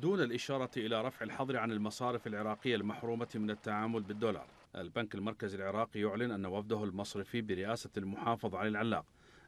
دون الإشارة إلى رفع الحظر عن المصارف العراقية المحرومة من التعامل بالدولار البنك المركزي العراقي يعلن أن وفده المصرفي برئاسة المحافظ علي العلاق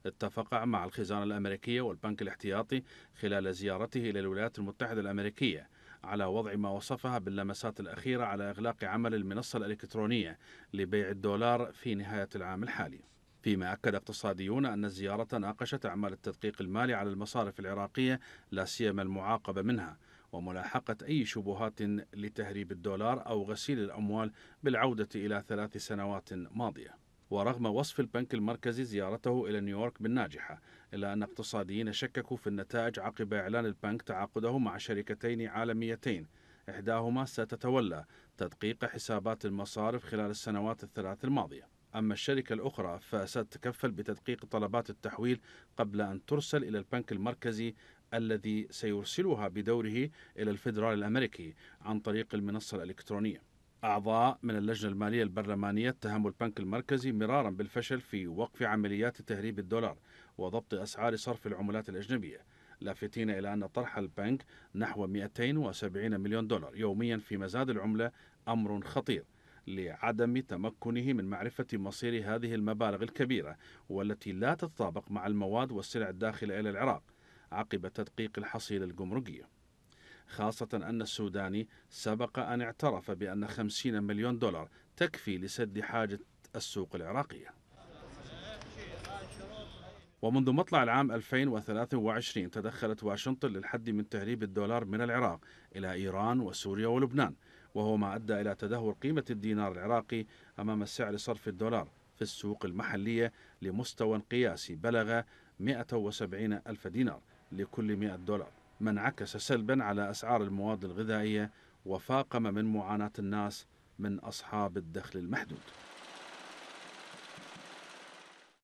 اتفق مع الخزانة الأمريكية والبنك الاحتياطي خلال زيارته إلى الولايات المتحدة الأمريكية على وضع ما وصفها باللمسات الأخيرة على إغلاق عمل المنصة الإلكترونية لبيع الدولار في نهاية العام الحالي فيما أكد اقتصاديون أن الزيارة ناقشت أعمال التدقيق المالي على المصارف العراقية لا سيما المعاقبة منها وملاحقة أي شبهات لتهريب الدولار أو غسيل الأموال بالعودة إلى ثلاث سنوات ماضية ورغم وصف البنك المركزي زيارته إلى نيويورك بالناجحة إلا أن اقتصاديين شككوا في النتائج عقب إعلان البنك تعاقده مع شركتين عالميتين إحداهما ستتولى تدقيق حسابات المصارف خلال السنوات الثلاث الماضية أما الشركة الأخرى فستتكفل بتدقيق طلبات التحويل قبل أن ترسل إلى البنك المركزي الذي سيرسلها بدوره إلى الفيدرال الأمريكي عن طريق المنصة الإلكترونية أعضاء من اللجنة المالية البرلمانية اتهموا البنك المركزي مرارا بالفشل في وقف عمليات تهريب الدولار وضبط أسعار صرف العملات الأجنبية لافتين إلى أن طرح البنك نحو 270 مليون دولار يوميا في مزاد العملة أمر خطير لعدم تمكنه من معرفة مصير هذه المبالغ الكبيرة والتي لا تتطابق مع المواد والسلع الداخلة إلى العراق عقب تدقيق الحصيلة الجمركية خاصة أن السوداني سبق أن اعترف بأن 50 مليون دولار تكفي لسد حاجة السوق العراقية ومنذ مطلع العام 2023 تدخلت واشنطن للحد من تهريب الدولار من العراق إلى إيران وسوريا ولبنان وهو ما أدى إلى تدهور قيمة الدينار العراقي أمام سعر صرف الدولار في السوق المحلية لمستوى قياسي بلغ 170 ألف دينار لكل 100 دولار ما انعكس سلبا على أسعار المواد الغذائية وفاقم من معاناة الناس من أصحاب الدخل المحدود